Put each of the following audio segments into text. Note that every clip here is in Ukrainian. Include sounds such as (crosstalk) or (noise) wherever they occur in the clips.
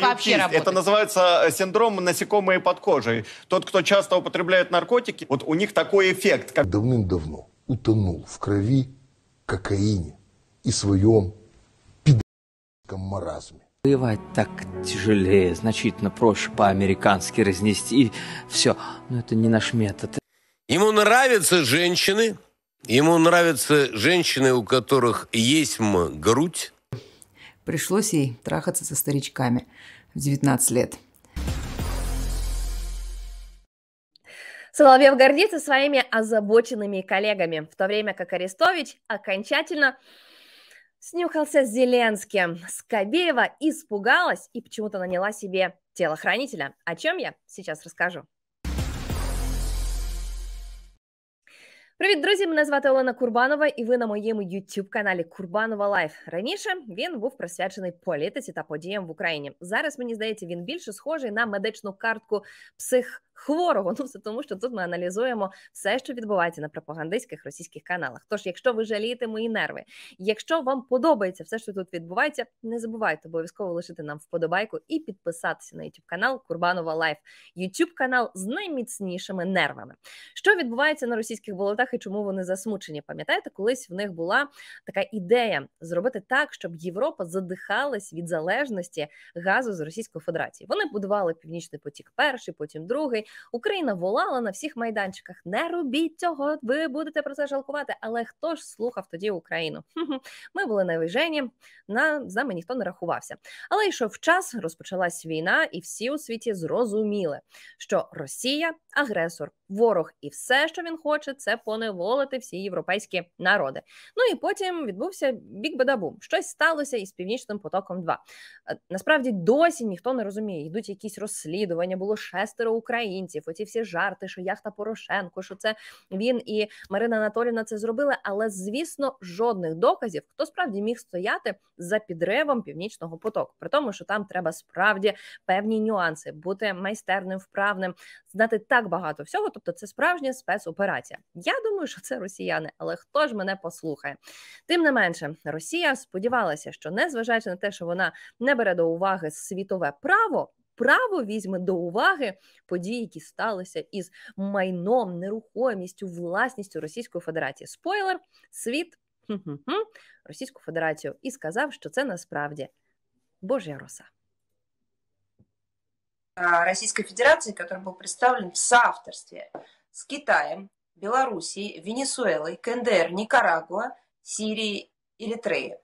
Вообще работает. Это называется э, синдром насекомые под кожей. Тот, кто часто употребляет наркотики, вот у них такой эффект. Как... Давным-давно утонул в крови, кокаине и своем пидорском маразме. Воевать так тяжелее, значительно проще по-американски разнести и все. Но это не наш метод. Ему нравятся женщины, ему нравятся женщины, у которых есть грудь, Пришлось ей трахаться со старичками в 19 лет. Соловьев гордится своими озабоченными коллегами, в то время как Арестович окончательно снюхался с Зеленским. Скобеева испугалась и почему-то наняла себе телохранителя, о чем я сейчас расскажу. Привіт, друзі! Мене звати Олена Курбанова, і ви на моєму youtube каналі Курбанова Лайф. Раніше він був присвячений політиці та подіям в Україні. Зараз мені здається, він більше схожий на медичну картку псих хворого. (laughs) Ну все тому, що тут ми аналізуємо все, що відбувається на пропагандистських російських каналах. Тож, якщо ви жалієте мої нерви, якщо вам подобається все, що тут відбувається, не забувайте обов'язково лишити нам вподобайку і підписатися на YouTube канал Курбанова Лайф. YouTube канал з найміцнішими нервами. Що відбувається на російських болотах і чому вони засмучені? Пам'ятаєте, колись в них була така ідея зробити так, щоб Європа задихалась від залежності газу з Російської Федерації. Вони будували північний потік, перший, потім другий. Україна волала на всіх майданчиках. Не робіть цього, ви будете про це жалкувати. Але хто ж слухав тоді Україну? Ми були на вижені, на з нами ніхто не рахувався. Але йшов час, розпочалась війна, і всі у світі зрозуміли, що Росія агресор, ворог, і все, що він хоче, це поневолити всі європейські народи. Ну і потім відбувся бік бедабум. Щось сталося із північним потоком. 2 е, насправді досі ніхто не розуміє. Йдуть якісь розслідування, було шестеро українців, українців. Оці всі жарти, що яхта Порошенко, що це він і Марина Анатолівна це зробили. Але звісно, жодних доказів, хто справді міг стояти за підривом північного потоку, при тому, що там треба справді певні нюанси, бути майстерним, вправним, знати так багато всього. Тобто, це справжня спецоперація. Я думаю, що це росіяни, але хто ж мене послухає? Тим не менше, Росія сподівалася, що незважаючи на те, що вона не бере до уваги світове право право візьме до уваги події, які сталися із майном, нерухомістю, власністю Російської Федерації. Спойлер, світ Російську Федерацію і сказав, що це насправді Божья роса. Российской Федерации, который был представлен в соавторстве с Китаем, Белоруссией, Венесуэлой, КНДР, Никарагуа, Сирией и Эритреей.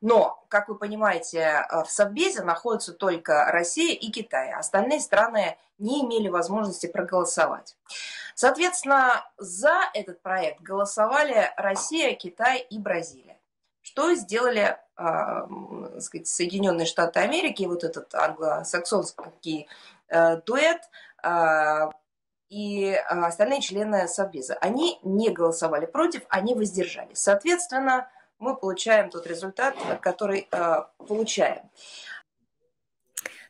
Но, как вы понимаете, э, в Совбезе находятся только Россия и Китай. А остальные страны не имели возможности проголосовать. Соответственно, за этот проект голосовали Россия, Китай и Бразилия. Что сделали э, сказать, Соединенные Штаты Америки, вот этот англосаксонский э, дуэт, э, и э, остальные члены Совбеза. Они не голосовали против, они воздержались. Соответственно, мы получаем тот результат, который э, получаем.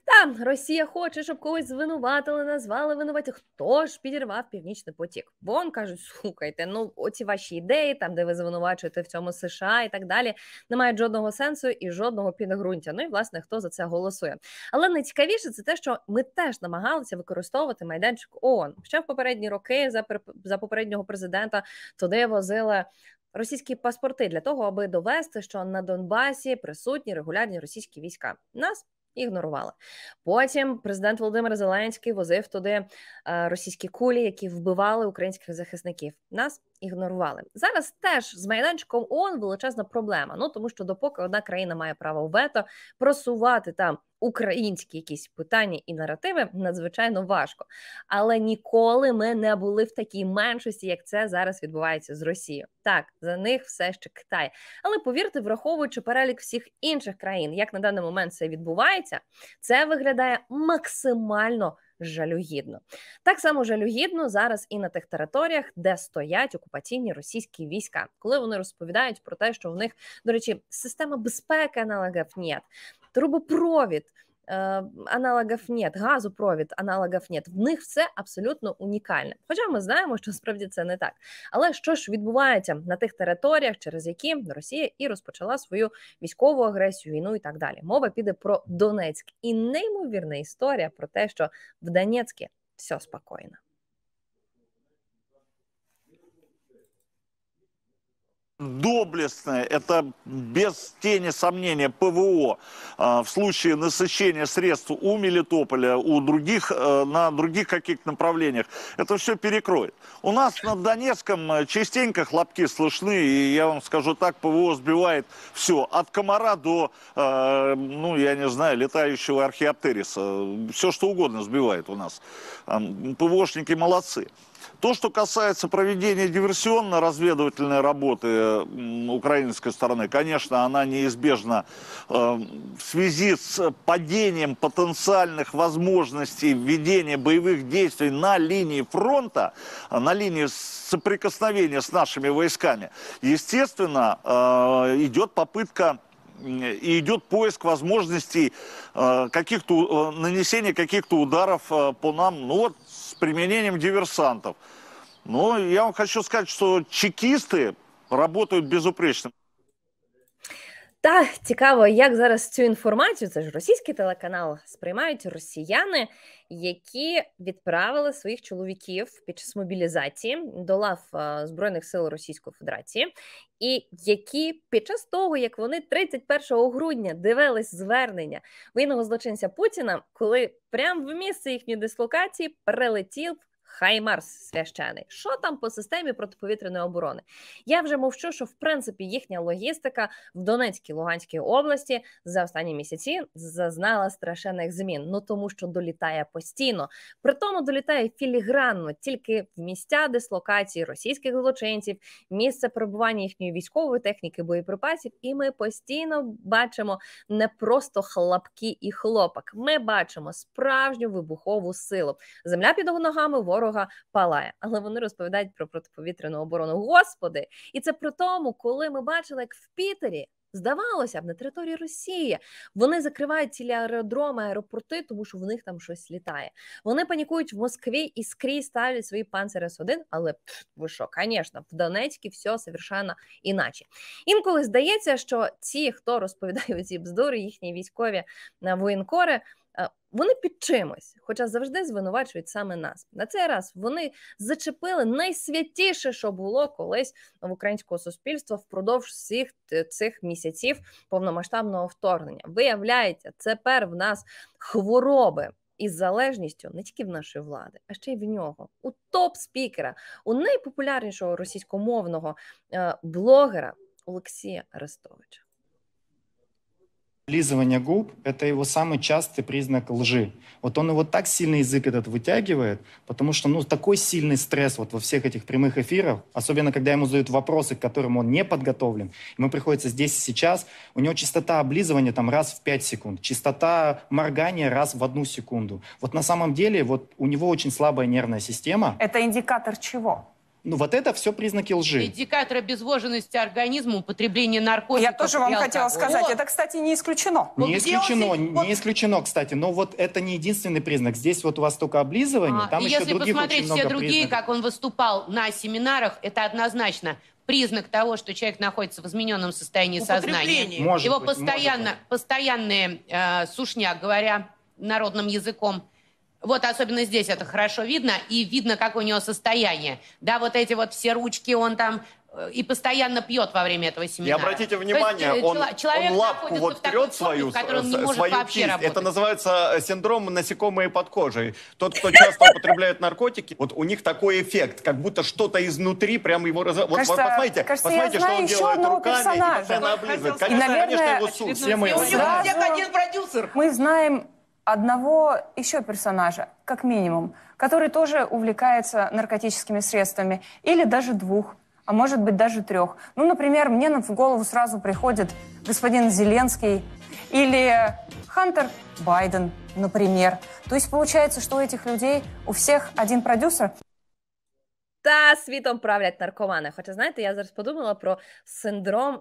Та Росія хоче, щоб когось звинуватили, назвали винуваті. Хто ж підірвав північний потік? Вон кажуть, слухайте, ну оці ваші ідеї, там де ви звинувачуєте в цьому США і так далі, не мають жодного сенсу і жодного підґрунтя. Ну і власне хто за це голосує. Але найцікавіше це те, що ми теж намагалися використовувати майданчик ООН. Ще в попередні роки за за попереднього президента туди возили російські паспорти для того, аби довести, що на Донбасі присутні регулярні російські війська. Нас ігнорували. Потім президент Володимир Зеленський возив туди е, російські кулі, які вбивали українських захисників. Нас ігнорували. Зараз теж з майданчиком ООН величезна проблема. Ну тому що допоки одна країна має право вето просувати там українські якісь питання і наративи, надзвичайно важко. Але ніколи ми не були в такій меншості, як це зараз відбувається з Росією. Так за них все ще Китай. Але повірте, враховуючи перелік всіх інших країн, як на даний момент це відбувається, це виглядає максимально жалюгідно. Так само жалюгідно зараз і на тих територіях, де стоять окупаційні російські війська, коли вони розповідають про те, що в них до речі, система безпеки аналогів нет, трубопровід. Э, аналогів нет, провід аналогів нет. В них все абсолютно унікальне. Хоча ми знаємо, що (laughs) справді це не так. Але що ж відбувається на тих територіях, через які Росія і розпочала свою військову агресію, війну і так далі. Мова піде про Донецьк і неймовірна історія про те, що в Донецьку все спокійно. доблестное, это без тени сомнения ПВО а, в случае насыщения средств у Мелитополя, у других, э, на других каких-то направлениях, это все перекроет. У нас на Донецком э, частенько хлопки слышны, и я вам скажу так, ПВО сбивает все, от комара до, э, ну, я не знаю, летающего археоптериса, все что угодно сбивает у нас. ПВОшники молодцы. То, что касается проведения диверсионно-разведывательной работы украинской стороны, конечно, она неизбежна э, в связи с падением потенциальных возможностей введения боевых действий на линии фронта, на линии соприкосновения с нашими войсками. Естественно, э, идет попытка и идет поиск возможностей э, каких-то нанесения каких-то ударов по нам. Ну вот применением диверсантов. Но я вам хочу сказать, что чекисты работают безупречно. Та цікаво, як зараз цю інформацію, це ж російський телеканал, сприймають росіяни, які відправили своїх чоловіків під час мобілізації до лав е, збройних сил Російської Федерації, і які під час того, як вони 31 грудня дивились звернення воєнного злочинця Путіна, коли прямо в місце їхньої дислокації прилетів Хай Марс священий, що там по системі протиповітряної оборони? Я вже мовчу, що в принципі їхня логістика в Донецькій Луганській області за останні місяці зазнала страшенних змін. Ну тому що долітає постійно. Притому долітає філігранно тільки в місця дислокації російських злочинців, місце перебування їхньої військової техніки, боєприпасів. І ми постійно бачимо не просто хлапки і хлопок. Ми бачимо справжню вибухову силу. Земля під ногами ворога палає. Але вони розповідають про протиповітряну оборону. Господи, і це при тому, коли ми бачили, як в Пітері. Здавалося б, на території Росії вони закривають цілі аеродроми, аеропорти, тому що в них там щось літає. Вони панікують в Москві і скрізь ставлять свої панцири С-1, але ви що, звісно, в Донецькі все совершенно іначе. Інколи здається, що ці, хто розповідає (laughs) ці бздори, їхні військові е, воєнкори. Е, вони під чимось, хоча завжди звинувачують саме нас. На цей раз вони зачепили найсвятіше, що було колись в українського суспільства впродовж всіх цих місяців повномасштабного вторгнення. Виявляється, тепер в нас хвороби. Із залежністю не тільки в нашої влади, а ще й в нього, у топ-спікера, у найпопулярнішого російськомовного е, блогера Олексія Арестовича. Лизывание губ – это его самый частый признак лжи. Вот он его так сильно язык этот вытягивает, потому что ну, такой сильный стресс вот во всех этих прямых эфирах, особенно когда ему задают вопросы, к которым он не подготовлен, ему приходится здесь и сейчас, у него частота облизывания там раз в 5 секунд, частота моргания раз в одну секунду. Вот на самом деле вот у него очень слабая нервная система. Это индикатор чего? Ну, вот это все признаки лжи. Индикатор обезвоженности организма, употребление наркотиков. Я тоже вам хотела алкоголь. сказать, это, кстати, не исключено. Вот не исключено, он... не исключено, кстати. Но вот это не единственный признак. Здесь вот у вас только облизывание, а, там еще если других посмотреть все другие, признаков. как он выступал на семинарах, это однозначно признак того, что человек находится в измененном состоянии сознания. Может Его быть, постоянно, может постоянные э, сушня, говоря народным языком, вот особенно здесь это хорошо видно, и видно, как у него состояние. Да, вот эти вот все ручки, он там э, и постоянно пьет во время этого семинара. И обратите внимание, есть, э, он, человек он лапку вот вперед свою, э, свою вообще кисть. Это называется синдром насекомые под кожей. Тот, кто часто употребляет наркотики, вот у них такой эффект, как будто что-то изнутри прямо его... Раз... Вот посмотрите, кажется, посмотрите, что он делает руками персонажа. и постоянно облизывает. Конечно, и, наверное, конечно, его суд. Все мы его. У один продюсер. Мы знаем одного еще персонажа, как минимум, который тоже увлекается наркотическими средствами, или даже двух, а может быть даже трех. Ну, например, мне в голову сразу приходит господин Зеленский или Хантер Байден, например. То есть получается, что у этих людей у всех один продюсер. Та світом правлять наркомани. Хоча знаєте, я зараз подумала про синдром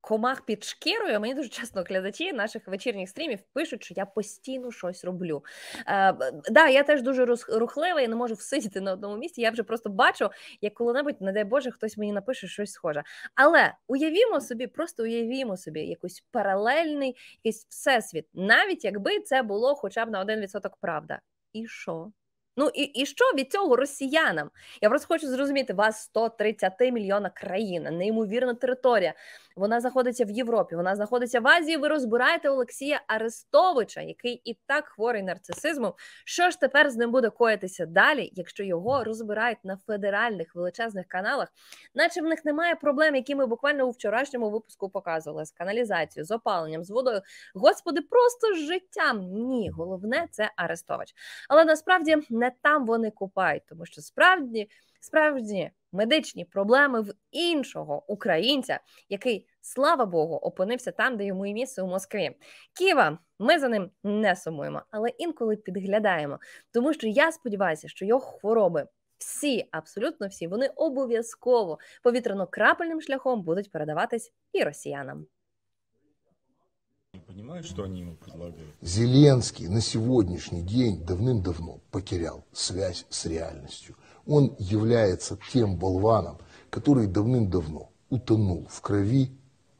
комах під шкірою. Мені дуже чесно глядачі наших вечірніх стрімів пишуть, що я постійно щось роблю. Е, да, я теж дуже рухлива я не можу всидіти на одному місці. Я вже просто бачу, як коли-небудь, не дай Боже, хтось мені напише щось схоже. Але уявімо собі, просто уявімо собі якийсь паралельний якийсь всесвіт, навіть якби це було хоча б на 1% правда. І що? Ну і і що від цього росіянам? Я просто хочу зрозуміти вас 130 мільйона країна, неймовірна територія. Вона знаходиться в Європі, вона знаходиться в Азії. Ви розбираєте Олексія Арестовича, який і так хворий нарцисизмом. Що ж тепер з ним буде коїтися далі, якщо його розбирають на федеральних величезних каналах? Наче в них немає проблем, які ми буквально у вчорашньому випуску показували з каналізацією, з опаленням, з водою. Господи, просто з життям. Ні, головне це Арестович. Але насправді не не там вони купають, тому що справді справжні медичні проблеми в іншого українця, який, слава Богу, опинився там, де йому і місце у Москві. Ківа, ми за ним не сумуємо, але інколи підглядаємо, тому що я сподіваюся, що його хвороби. Всі, абсолютно всі, вони обов'язково повітряно-крапельним шляхом будуть передаватись і росіянам. понимают, что они ему предлагают? Зеленский на сегодняшний день давным-давно потерял связь с реальностью. Он является тем болваном, который давным-давно утонул в крови,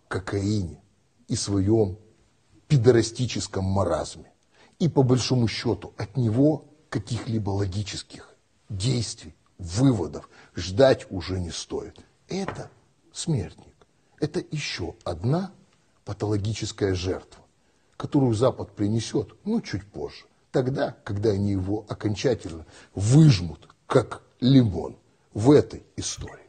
кокаине и своем пидорастическом маразме. И по большому счету от него каких-либо логических действий, выводов ждать уже не стоит. Это смертник. Это еще одна патологическая жертва. которую Запад принесет, ну, чуть позже, тогда, когда они его окончательно выжмут, как лимон, в этой истории.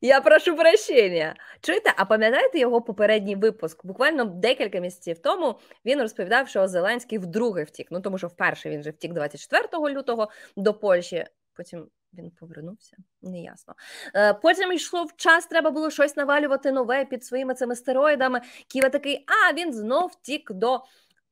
Я прошу прощення. Чуєте, а пам'ятаєте його попередній випуск? Буквально декілька місяців тому він розповідав, що Зеленський вдруге втік. Ну тому що вперше він же втік 24 лютого до Польщі. Потім він повернувся, неясно. Е, потім йшло в час, треба було щось навалювати нове під своїми цими стероїдами. Ківа такий, а він знов тік до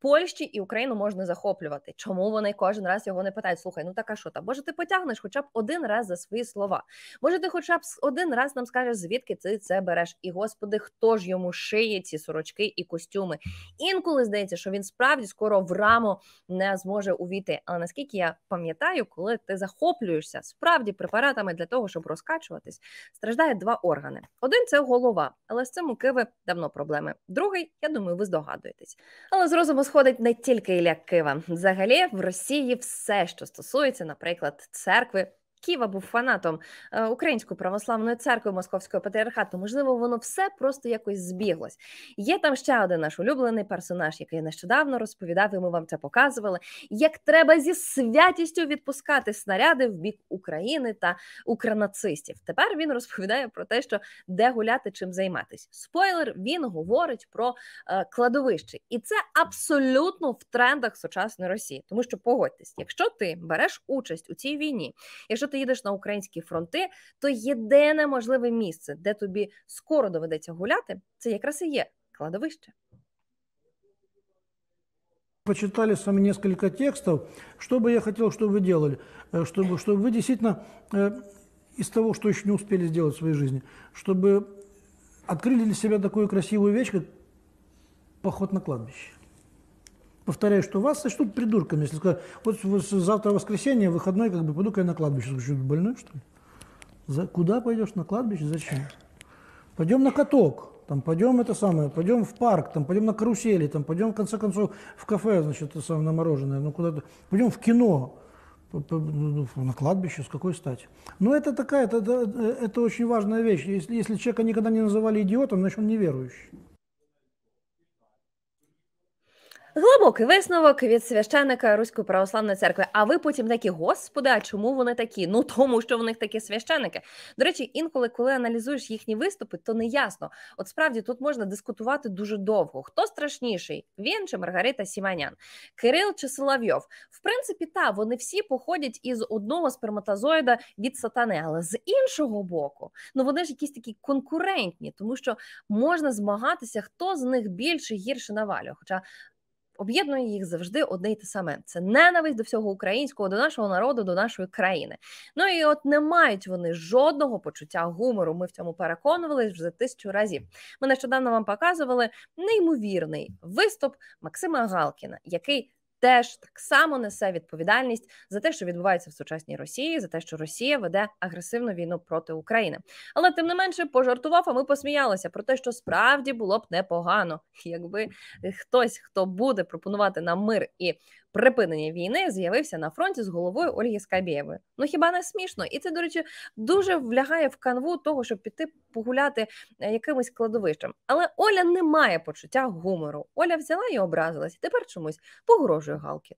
Польщі і Україну можна захоплювати. Чому вони кожен раз його не питають? Слухай, ну така що там? Може, ти потягнеш хоча б один раз за свої слова? Може, ти хоча б один раз нам скажеш, звідки ти це береш? І господи, хто ж йому шиє ці сорочки і костюми? Інколи здається, що він справді скоро в раму не зможе увійти. Але наскільки я пам'ятаю, коли ти захоплюєшся справді препаратами для того, щоб розкачуватись, страждає два органи. Один це голова, але з цим у Киви давно проблеми. Другий, я думаю, ви здогадуєтесь. Але з розуму сходить не тільки Ілля Кива. Взагалі в Росії все, що стосується, наприклад, церкви. Ківа був фанатом е, Української православної церкви Московського патріархату. Можливо, воно все просто якось збіглось. Є там ще один наш улюблений персонаж, який нещодавно розповідав, і ми вам це показували. Як треба зі святістю відпускати снаряди в бік України та укранацистів. Тепер він розповідає про те, що де гуляти, чим займатися. Спойлер, він говорить про е, кладовище, і це абсолютно в трендах сучасної Росії, тому що погодьтесь, якщо ти береш участь у цій війні, якщо ти їдеш на українські фронти, то єдине можливе місце, де тобі скоро доведеться гуляти, це якраз і є кладовище. Почитали с вами несколько текстов. Что бы я хотел, чтобы вы делали? Э, чтобы, чтобы вы действительно э, из того, что еще не успели сделать в своей жизни, чтобы открыли для себя такую красивую вещь, как поход на кладбище повторяю, что вас сочтут придурками. Если сказать, вот, завтра воскресенье, выходной, как бы пойду-ка я на кладбище. что ты больной, что ли? За, куда пойдешь на кладбище? Зачем? Пойдем на каток, там пойдем это самое, пойдем в парк, там пойдем на карусели, там пойдем в конце концов в кафе, значит, это самое, на мороженое, ну куда-то, пойдем в кино, ну, ну, на кладбище, с какой стати. Но ну, это такая, это, это, это очень важная вещь. Если, если человека никогда не называли идиотом, значит он неверующий. Глибокий висновок від священика Руської православної церкви. А ви потім такі, господи, а чому вони такі? Ну тому, що в них такі священики. До речі, інколи, коли аналізуєш їхні виступи, то не ясно. От справді тут можна дискутувати дуже довго. Хто страшніший? Він чи Маргарита Сіманян, Кирил чи Соловйов? В принципі, та вони всі походять із одного сперматозоїда від сатани, але з іншого боку, ну вони ж якісь такі конкурентні, тому що можна змагатися, хто з них більше гірше навалює. Хоча Об'єднує їх завжди одне й те саме. Це ненависть до всього українського, до нашого народу, до нашої країни. Ну і от не мають вони жодного почуття гумору. Ми в цьому переконувалися вже тисячу разів. Ми нещодавно вам показували неймовірний виступ Максима Галкіна, який теж так само несе відповідальність за те, що відбувається в сучасній Росії, за те, що Росія веде агресивну війну проти України. Але тим не менше пожартував, а ми посміялися про те, що справді було б непогано, якби хтось, хто буде пропонувати нам мир і припинення війни з'явився на фронті з головою Ольги Скабєвої. Ну хіба не смішно? І це, до речі, дуже влягає в канву того, щоб піти погуляти е, якимось кладовищем. Але Оля не має почуття гумору. Оля взяла і образилась. і Тепер чомусь погрожує Галки.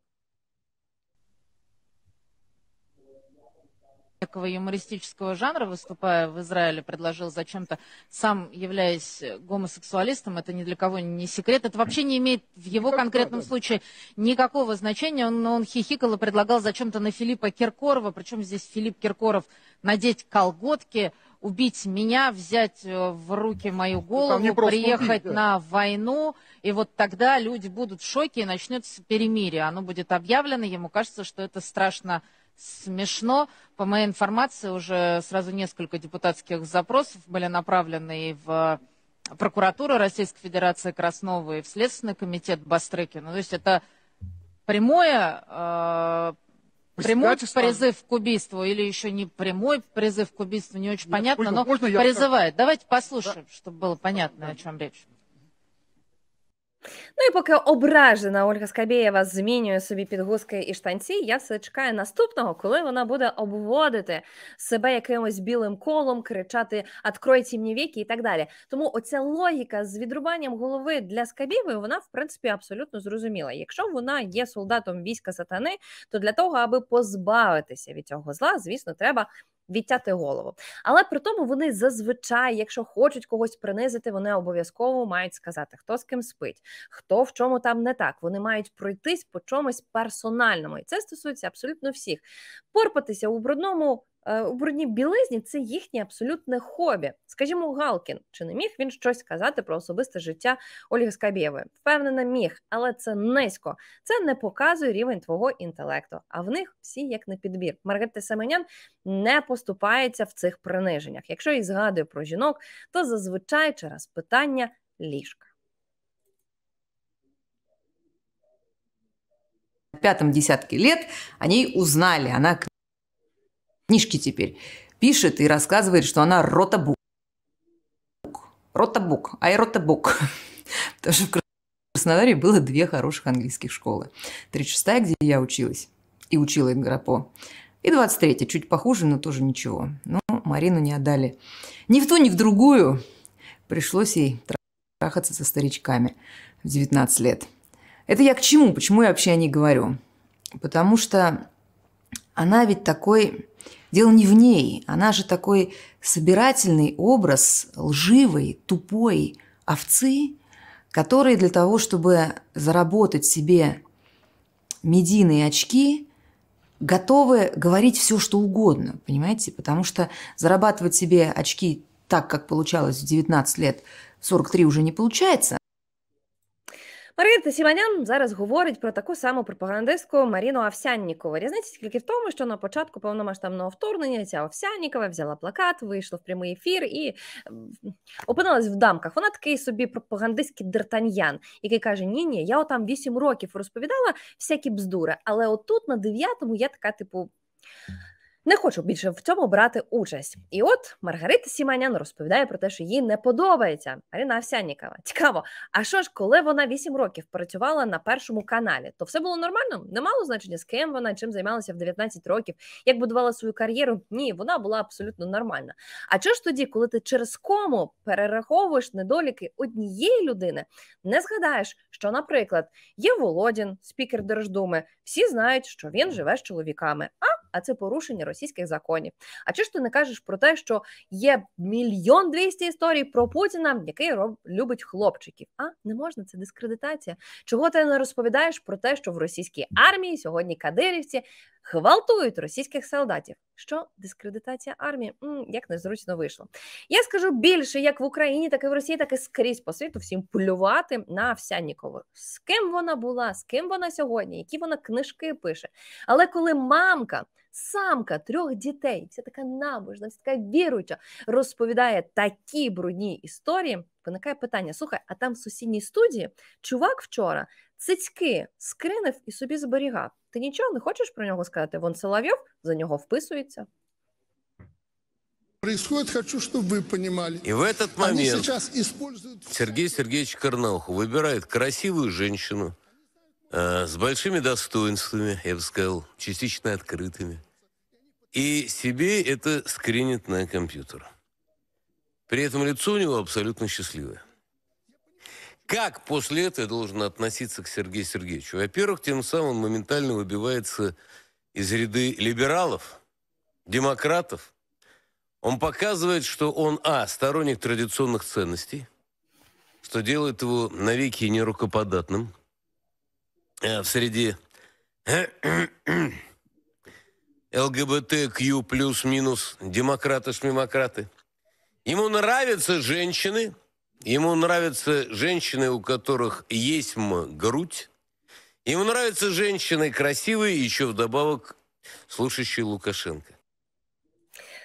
такого юмористического жанра, выступая в Израиле, предложил зачем-то, сам являясь гомосексуалистом, это ни для кого не секрет, это вообще не имеет в его конкретном случае никакого значения, он, он хихикал и предлагал зачем-то на Филиппа Киркорова, причем здесь Филипп Киркоров надеть колготки, убить меня, взять э, в руки мою ну, голову, приехать убить, да. на войну, и вот тогда люди будут в шоке и начнется перемирие. Оно будет объявлено, ему кажется, что это страшно смешно. По моей информации, уже сразу несколько депутатских запросов были направлены и в прокуратуру Российской Федерации Краснова и в Следственный комитет Бастрыкина. Ну, то есть это прямое, э, прямой призыв к убийству или еще не прямой призыв к убийству, не очень Нет, понятно, но можно призывает. Давайте послушаем, да. чтобы было понятно, да. о чем речь. Ну і поки ображена Ольга Скабєєва змінює собі підгузки і штанці, я все чекаю наступного, коли вона буде обводити себе якимось білим колом, кричати «Откройте мені віки і так далі. Тому оця логіка з відрубанням голови для Скабєєвої, вона в принципі абсолютно зрозуміла. Якщо вона є солдатом війська сатани, то для того, аби позбавитися від цього зла, звісно, треба відтяти голову. Але при тому вони зазвичай, якщо хочуть когось принизити, вони обов'язково мають сказати, хто з ким спить, хто в чому там не так. Вони мають пройтись по чомусь персональному, і це стосується абсолютно всіх. Порпатися у брудному. Е, у брудній білизні це їхнє абсолютне хобі. Скажімо, Галкін чи не міг він щось казати про особисте життя Ольги Скабєвої? Впевнена, міг, але це низько. Це не показує рівень твого інтелекту. А в них всі як на підбір. Маргарита Семенян не поступається в цих приниженнях. Якщо і згадує про жінок, то зазвичай через питання ліжка. пятом десятки лет о ней узнали. Она книжки теперь, пишет и рассказывает, что она ротобук. Ротобук, ай ротобук. Потому (laughs) что в Краснодаре было две хороших английских школы. 36-я, где я училась и учила Игропо, и 23-я, чуть похуже, но тоже ничего. Но Марину не отдали. Ни в ту, ни в другую. Пришлось ей трахаться со старичками в 19 лет. Это я к чему? Почему я вообще о ней говорю? Потому что она ведь такой Дело не в ней. Она же такой собирательный образ лживой, тупой овцы, которая для того, чтобы заработать себе медийные очки, готовы говорить все, что угодно, понимаете? Потому что зарабатывать себе очки так, как получалось в 19 лет, 43 уже не получается. Маргарита Сіманян зараз говорить про таку саму пропагандистку Маріну Овсяннікову. Різниця тільки в тому, що на початку повномасштабного вторгнення ця Овсяннікова взяла плакат, вийшла в прямий ефір і опинилась в дамках. Вона такий собі пропагандистський дертаньян, який каже: Ні, ні, я отам вісім років розповідала всякі бздури, але отут на дев'ятому я така, типу, не хочу більше в цьому брати участь. І от Маргарита Сіманян розповідає про те, що їй не подобається Аріна Овсяннікова. Цікаво, а що ж, коли вона вісім років працювала на першому каналі, то все було нормально? Не мало значення, з ким вона чим займалася в 19 років, як будувала свою кар'єру? Ні, вона була абсолютно нормальна. А що ж тоді, коли ти через кому перераховуєш недоліки однієї людини, не згадаєш, що, наприклад, є Володін, спікер Держдуми, всі знають, що він живе з чоловіками. а а це порушення російських законів. А чи ж ти не кажеш про те, що є мільйон двісті історій про Путіна, який роб любить хлопчиків? А не можна це дискредитація. Чого ти не розповідаєш про те, що в російській армії сьогодні кадирівці гвалтують російських солдатів. Що дискредитація армії? М, як незручно вийшло. Я скажу більше, як в Україні, так і в Росії, так і скрізь по світу всім плювати на Овсяннікову. З ким вона була, з ким вона сьогодні, які вона книжки пише. Але коли мамка, самка трьох дітей, вся така набожна, вся така віруюча, розповідає такі брудні історії. Виникає питання: слухай, а там в сусідній студії чувак вчора цицьки скринив і собі зберігав. Ти нічого не хочеш про нього сказати? Вон Соловйов за нього вписується. Происходит, хочу, чтобы вы понимали. И в этот момент сейчас используют... Сергей Сергеевич Карнауху выбирает красивую женщину э, с большими достоинствами, я бы сказал, частично открытыми. И себе это скринит на компьютер. При этом лицо у него абсолютно счастливое. Как после этого должен относиться к Сергею Сергеевичу? Во-первых, тем самым он моментально выбивается из ряды либералов, демократов. Он показывает, что он, а, сторонник традиционных ценностей, что делает его навеки нерукоподатным э, в среде (clears throat) ЛГБТК плюс-минус демократы-шмемократы. Ему нравятся женщины – Ему нравятся женщины, у которых есть грудь. Ему нравятся женщины красивые, еще вдобавок слушающие Лукашенко.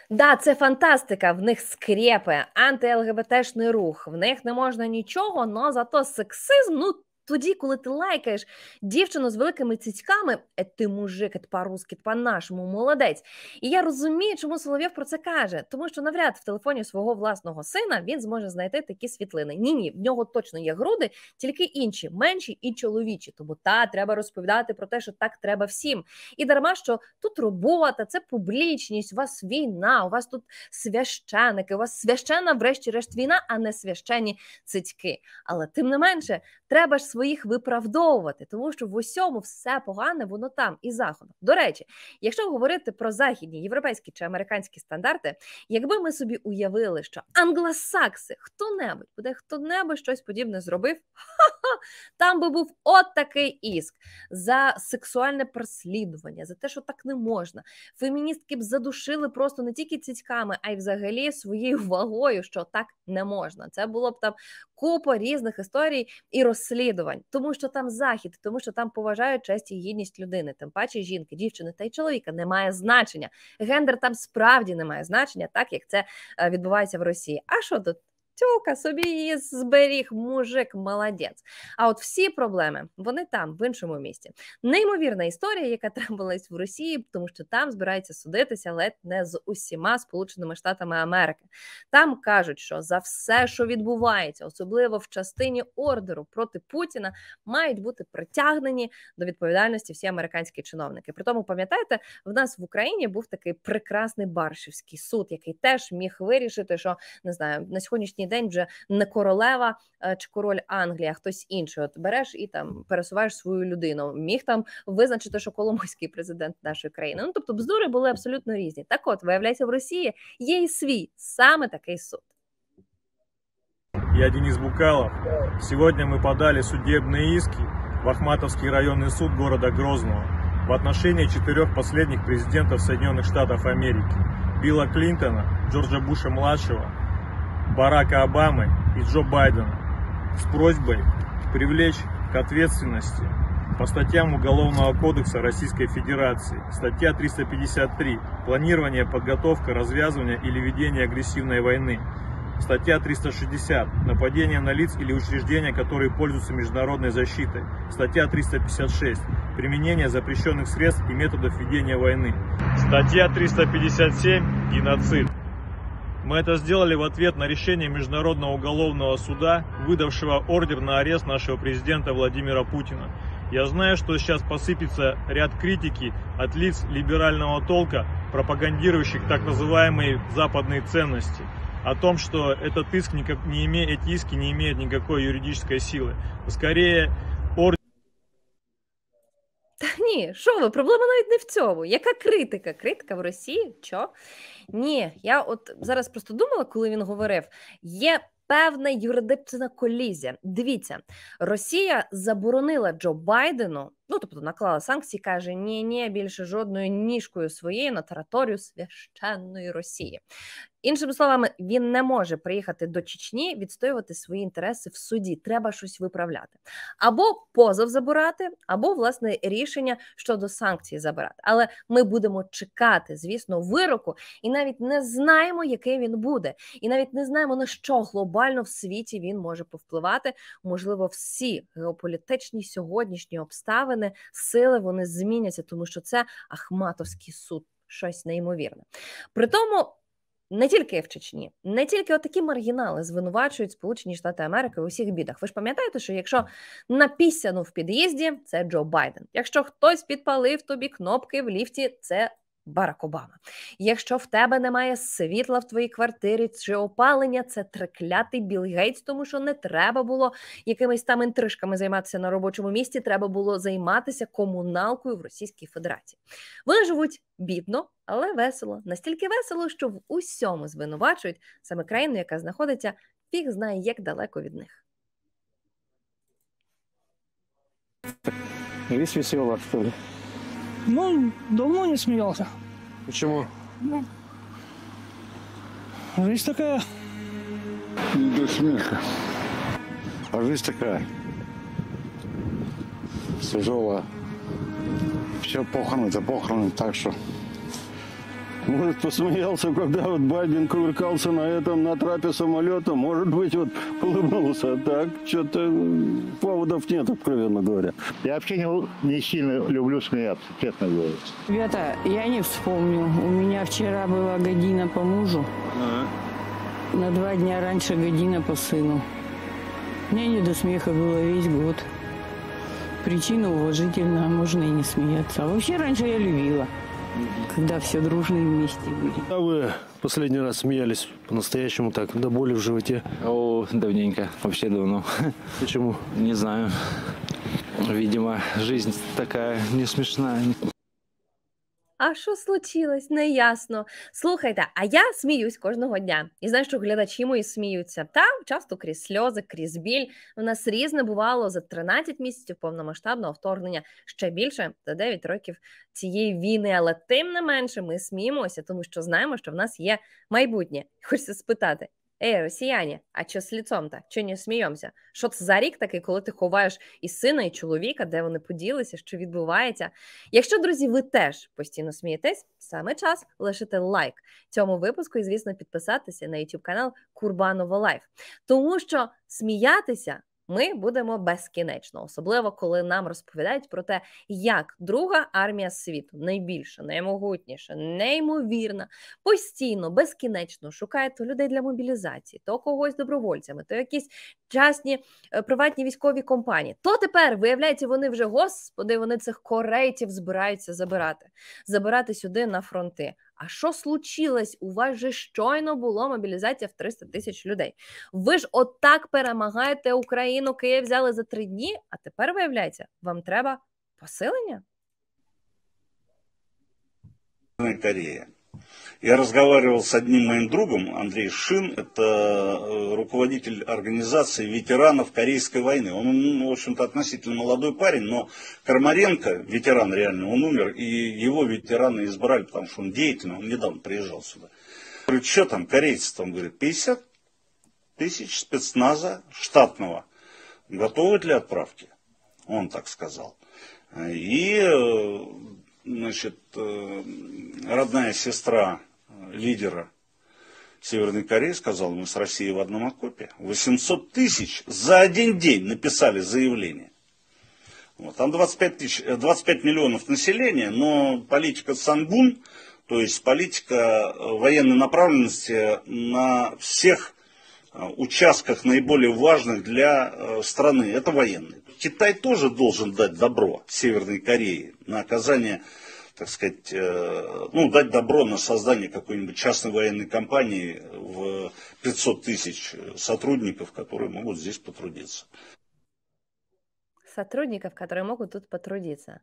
Да, це фантастика. В них скрепи, анти-ЛГБТшний рух. В них не можна нічого, но зато сексизм, ну тоді, коли ти лайкаєш дівчину з великими цицьками, е, ти мужик, ет по-русски, по-нашому, молодець. І я розумію, чому Соловйов про це каже, тому що навряд в телефоні свого власного сина він зможе знайти такі світлини. Ні, ні, в нього точно є груди, тільки інші, менші і чоловічі. Тому та треба розповідати про те, що так треба всім. І дарма що тут робота, це публічність, у вас війна, у вас тут священики, у вас священа, врешті-решт війна, а не священні цицьки. Але тим не менше, треба ж своїх виправдовувати, тому що в усьому все погане, воно там і заходом. До речі, якщо говорити про західні європейські чи американські стандарти, якби ми собі уявили, що англосакси, хто-небудь буде хто-небудь щось подібне зробив. Ха! там би був от такий іск за сексуальне переслідування, за те, що так не можна. Феміністки б задушили просто не тільки цітьками, а й взагалі своєю (laughs) вагою, що так не можна. Це було б там купа різних історій і розслідувань, тому що там захід, тому що там поважають честь і гідність людини, тим паче жінки, дівчини та й чоловіка немає значення. Гендер там справді не має значення, так як це е, відбувається в Росії. А що тут тьока собі її зберіг, мужик, молодець. А от всі проблеми вони там, в іншому місті. Неймовірна історія, яка трапилась в Росії, тому що там збираються судитися, ледь не з усіма Сполученими Штатами Америки. Там кажуть, що за все, що відбувається, особливо в частині ордеру проти Путіна, мають бути притягнені до відповідальності всі американські чиновники. При тому, пам'ятаєте, в нас в Україні був такий прекрасний Баршівський суд, який теж міг вирішити, що не знаю на сьогоднішній день вже не королева е, чи король Англія, а хтось інший. От береш і там пересуваєш свою людину. Міг там визначити, що Коломойський президент нашої країни. Ну тобто, бздури були абсолютно різні. Так, от виявляється, в Росії є і свій саме такий суд. Я Денис Букалов. Сьогодні ми подали судебные иски в Ахматовський районний суд города Грозного в отношении четырех последних президентов Соединенных Штатов Америки – Билла Клинтона, Джорджа Буша-младшего, Барака Обамы и Джо Байдена с просьбой привлечь к ответственности по статьям Уголовного кодекса Российской Федерации. Статья 353. Планирование, подготовка, развязывание или ведение агрессивной войны. Статья 360. Нападение на лиц или учреждения, которые пользуются международной защитой. Статья 356. Применение запрещенных средств и методов ведения войны. Статья 357. Геноцид. Мы это сделали в ответ на решение Международного уголовного суда, выдавшего ордер на арест нашего президента Владимира Путина. Я знаю, что сейчас посыпется ряд критики от лиц либерального толка, пропагандирующих так называемые западные ценности о том, что этот иск никак, не име, эти иски не имеют никакой юридической силы. Скорее, ордер... Та ні, що ви, проблема навіть не в цьому. Яка критика? Критика в Росії? Чо? Ні, я от зараз просто думала, коли він говорив, є. Певна юридична колізія. Дивіться, Росія заборонила Джо Байдену, ну тобто наклала санкції, каже: ні, ні, більше жодною ніжкою своєю на територію священної Росії. Іншими словами, він не може приїхати до Чечні відстоювати свої інтереси в суді. Треба щось виправляти або позов забирати, або власне рішення щодо санкцій забирати. Але ми будемо чекати, звісно, вироку, і навіть не знаємо, який він буде, і навіть не знаємо на що глобально в світі він може повпливати. Можливо, всі геополітичні сьогоднішні обставини, сили вони зміняться, тому що це Ахматовський суд. Щось неймовірне. При тому не тільки в Чечні, не тільки отакі маргінали звинувачують Сполучені Штати Америки у всіх бідах. Ви ж пам'ятаєте, що якщо напісяну в під'їзді, це Джо Байден. Якщо хтось підпалив тобі кнопки в ліфті, це Барак Обама. Якщо в тебе немає світла в твоїй квартирі чи опалення, це треклятий Білл Гейтс, тому що не треба було якимись там інтрижками займатися на робочому місці. Треба було займатися комуналкою в Російській Федерації. Вони живуть бідно, але весело. Настільки весело, що в усьому звинувачують саме країну, яка знаходиться фіг знає як далеко від них. Весь весело, що ли? Ну, давно не смеялся. Почему? Ну, жизнь такая. Не до смеха. А жизнь такая. Тяжелая. Все похороны, это похороны, так что... Может, посмеялся, когда вот Байден кувыркался на этом, на трапе самолета. Может быть, вот улыбнулся. А так, что-то ну, поводов нет, откровенно говоря. Я вообще не, не сильно люблю смеяться, честно говоря. Ребята, я не вспомню. У меня вчера была година по мужу. Ага. На два дня раньше година по сыну. Мне не до смеха было весь год. Причина уважительная, а можно и не смеяться. А вообще раньше я любила когда все дружные вместе были. А вы последний раз смеялись по-настоящему так, до боли в животе? О, давненько, вообще давно. Почему? Не знаю. Видимо, жизнь такая не смешная. А що случилось? Неясно. Слухайте, а я сміюсь кожного дня. І знаю, що глядачі мої сміються. Та часто крізь сльози, крізь біль. У нас різне бувало за 13 місяців повномасштабного вторгнення ще більше за 9 років цієї війни. Але тим не менше ми сміємося, тому що знаємо, що в нас є майбутнє. Хочеться спитати, Ей, росіяні, а чо з ліцом-то? Чо не сміємося? Що це за рік такий, коли ти ховаєш і сина, і чоловіка, де вони поділися, що відбувається? Якщо, друзі, ви теж постійно смієтесь, саме час лишити лайк цьому випуску і, звісно, підписатися на YouTube канал Курбанова Лайф, тому що сміятися ми будемо безкінечно, особливо коли нам розповідають про те, як друга армія світу найбільша, наймогутніша, неймовірна, постійно, безкінечно шукає то людей для мобілізації, то когось добровольцями, то якісь частні е, приватні військові компанії. То тепер виявляється, вони вже господи, вони цих корейців збираються забирати, забирати сюди на фронти. А що случилось? У вас же щойно було мобілізація в 300 тисяч людей. Ви ж отак перемагаєте Україну, Київ взяли за три дні, а тепер виявляється, вам треба посилення. Корея. Я разговаривал з одним моїм другом, Андрій Шин, это э, руководитель организации ветеранов Корейской войны. Он, в общем-то, относительно молодой парень, но Кармаренко, ветеран реально, он умер, и его ветераны избрали, потому что он деятельный, он недавно приезжал сюда. Говорит, что там, корейцы там, говорит, 50 тысяч спецназа штатного, готовы для отправки, он так сказал. И, э, значит, э, родная сестра лидера Северной Кореи сказал, мы с Россией в одном окопе. 800 тысяч за один день написали заявление. Вот. Там 25, тысяч, 25 э, миллионов населения, но политика Сангун, то есть политика э, военной направленности на всех э, участках наиболее важных для страны, это военные. Китай тоже должен дать добро Северной Корее на оказание так сказать, э, ну, дать добро на создание какой-нибудь частной военной компании в 500 тысяч сотрудников, которые могут здесь потрудиться. Сотрудников, которые могут тут потрудиться.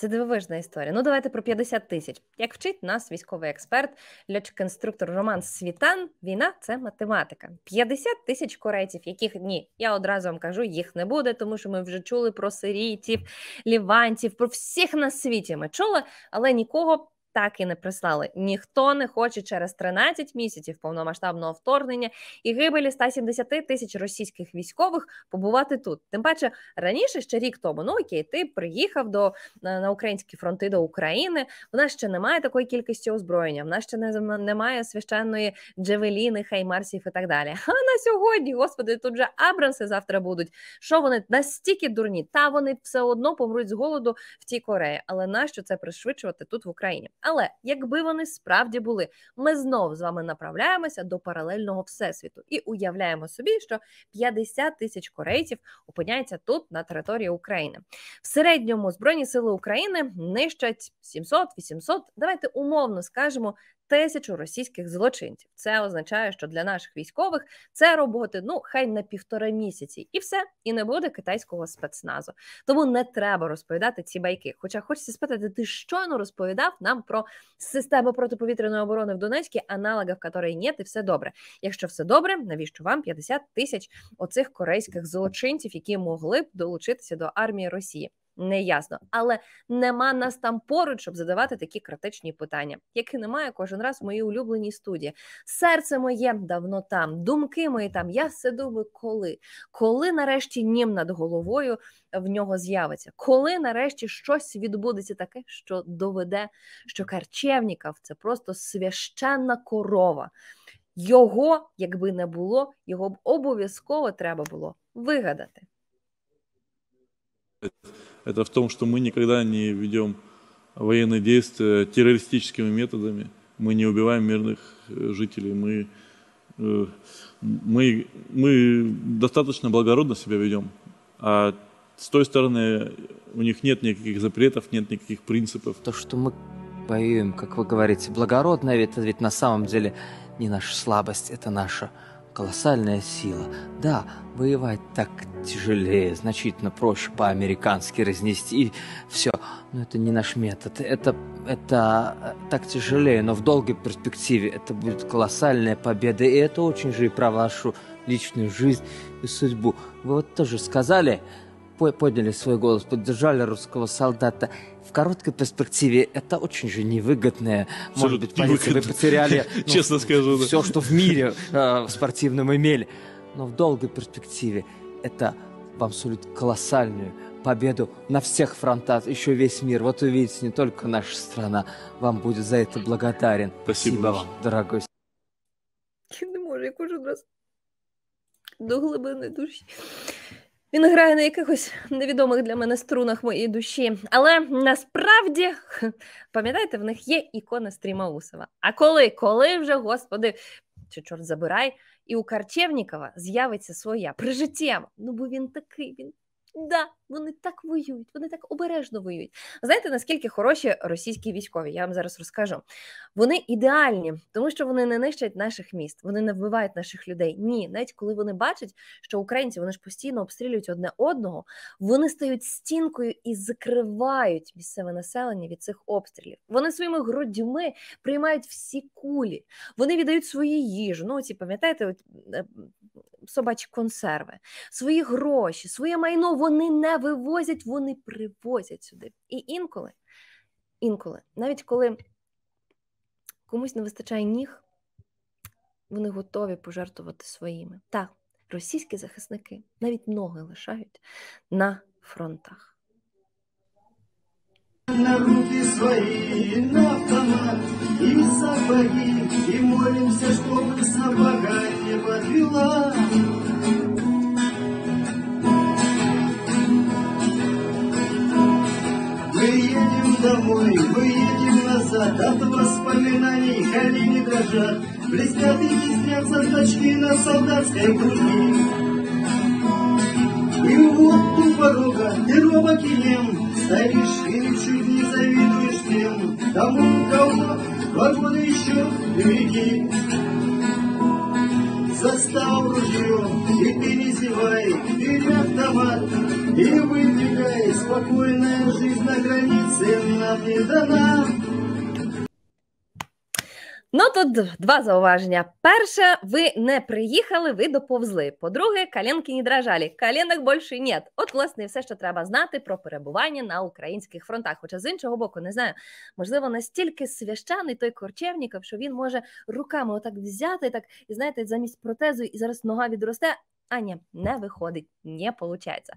Це дивовижна історія. Ну, давайте про 50 тисяч. Як вчить нас військовий експерт, льотчик інструктор Роман Світан, війна це математика. 50 тисяч корейців, яких ні, я одразу вам кажу, їх не буде, тому що ми вже чули про сирійців, ліванців, про всіх на світі ми чули, але нікого так і не прислали. Ніхто не хоче через 13 місяців повномасштабного вторгнення і гибелі 170 тисяч російських військових побувати тут. Тим паче раніше ще рік тому ну окей, ти приїхав до на, на українські фронти до України. В нас ще немає такої кількості озброєння. В нас ще не немає священної джевеліни, хаймарсів і так далі. А на сьогодні, господи, тут же Абрамси завтра будуть. Що вони настільки дурні, та вони все одно помруть з голоду в тій Кореї. Але нащо це пришвидшувати тут в Україні? Але якби вони справді були, ми знову з вами направляємося до паралельного всесвіту і уявляємо собі, що 50 тисяч корейців опиняється тут на території України. В середньому збройні сили України нищать 700, 800, Давайте умовно скажемо тисячу російських злочинців. Це означає, що для наших військових це роботи ну хай на півтора місяці, і все, і не буде китайського спецназу. Тому не треба розповідати ці байки. Хоча хочеться спитати, ти щойно розповідав нам про систему протиповітряної оборони в Донецькій, аналогів якої ні, і все добре. Якщо все добре, навіщо вам 50 тисяч оцих корейських злочинців, які могли б долучитися до армії Росії? неясно. Але нема нас там поруч, щоб задавати такі критичні питання, які немає кожен раз в моїй улюбленій студії. Серце моє давно там, думки мої там. Я все думаю, коли, коли нарешті нім над головою в нього з'явиться, коли нарешті щось відбудеться таке, що доведе, що Карчевніков це просто священна корова. Його, якби не було, його б обов'язково треба було вигадати. это в том, что мы никогда не ведем военные действия террористическими методами, мы не убиваем мирных э, жителей, мы, э, мы, мы достаточно благородно себя ведем, а с той стороны у них нет никаких запретов, нет никаких принципов. То, что мы воюем, как вы говорите, благородно, ведь это ведь на самом деле не наша слабость, это наша Колоссальная сила. Да, воевать так тяжелее, значительно проще по-американски разнести все. Но это не наш метод. Это, это э, так тяжелее, но в долгой перспективе это будет колоссальная победа. И это очень же и про вашу личную жизнь и судьбу. Вы вот тоже сказали, подняли свой голос, поддержали русского солдата. В короткой перспективе это очень же невыгодное, Абсолютно может быть, позиция. Вы потеряли, (laughs) ну, честно скажу, да. все, что в мире э, в спортивном имели. Но в долгой перспективе это вам сулит колоссальную победу на всех фронтах, еще весь мир. Вот увидите, не только наша страна вам будет за это благодарен. Спасибо, Спасибо вам, дорогой. Не я уже раз до глибини душі. Він грає на якихось невідомих для мене струнах моєї душі. Але насправді, пам'ятаєте, в них є ікона Стрімаусова. А коли, коли вже, господи, чи чорт забирай, і у Карчевнікова з'явиться своя прижиттєва. Ну бо він такий, він да, вони так воюють, вони так обережно воюють. Знаєте, наскільки хороші російські військові? Я вам зараз розкажу. Вони ідеальні, тому що вони не нищать наших міст, вони не вбивають наших людей. Ні, навіть коли вони бачать, що українці вони ж постійно обстрілюють одне одного, вони стають стінкою і закривають місцеве населення від цих обстрілів. Вони своїми грудьми приймають всі кулі, вони віддають свою їжу. Ну ці пам'ятаєте, от, е, собачі консерви, свої гроші, своє майно. Вони не вивозять, вони привозять сюди. І інколи, інколи, навіть коли комусь не вистачає ніг, вони готові пожертвувати своїми. Так, російські захисники навіть ноги лишають на фронтах. На руки свої, на автомат, и сапоги, и молимся, чтобы собака не подвела. домой Мы едем назад, от а воспоминаний колени дрожат Блестят и искрятся точки на солдатской груди И вот у порога ты и нем Стоишь и чуть не завидуешь тем Тому, кого два года еще впереди Достал ружье, и перезевай, не зевай, бери автомат, и выбегай. Спокойная жизнь на границе нам не дана тут два зауваження. Перше, ви не приїхали, ви доповзли. По-друге, коленки не дрожали. Коленок більше нет. От, власне, все, що треба знати про перебування на українських фронтах. Хоча з іншого боку, не знаю, можливо, настільки свящаний той Корчевніков, що він може руками отак взяти, так і знаєте, замість протезу, і зараз нога відросте, Аня, не виходить, не получається.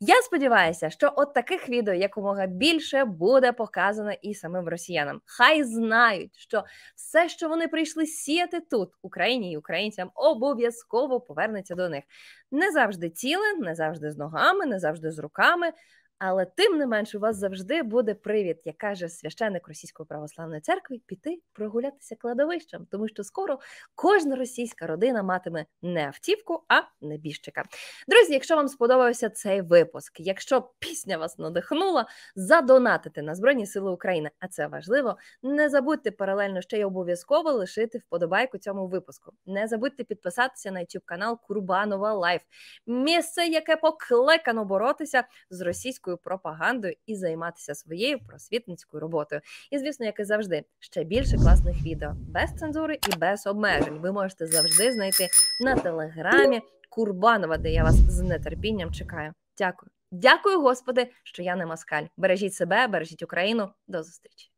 Я сподіваюся, що от таких відео якомога більше буде показано і самим росіянам. Хай знають, що все, що вони прийшли сіяти тут, Україні і українцям, обов'язково повернеться до них. Не завжди ціле, не завжди з ногами, не завжди з руками. Але тим не менш у вас завжди буде привід, як каже священик Російської православної церкви, піти прогулятися кладовищем, тому що скоро кожна російська родина матиме не автівку, а небіжчика. Друзі, якщо вам сподобався цей випуск, якщо пісня вас надихнула, задонатити на Збройні Сили України, а це важливо. Не забудьте паралельно ще й обов'язково лишити вподобайку цьому випуску. Не забудьте підписатися на YouTube канал Курбанова Лайф, місце, яке покликано боротися з російською російською пропагандою і займатися своєю просвітницькою роботою. І звісно, як і завжди, ще більше класних відео без цензури і без обмежень. Ви можете завжди знайти на телеграмі Курбанова, де я вас з нетерпінням чекаю. Дякую, дякую, господи, що я не москаль. Бережіть себе, бережіть Україну. До зустрічі.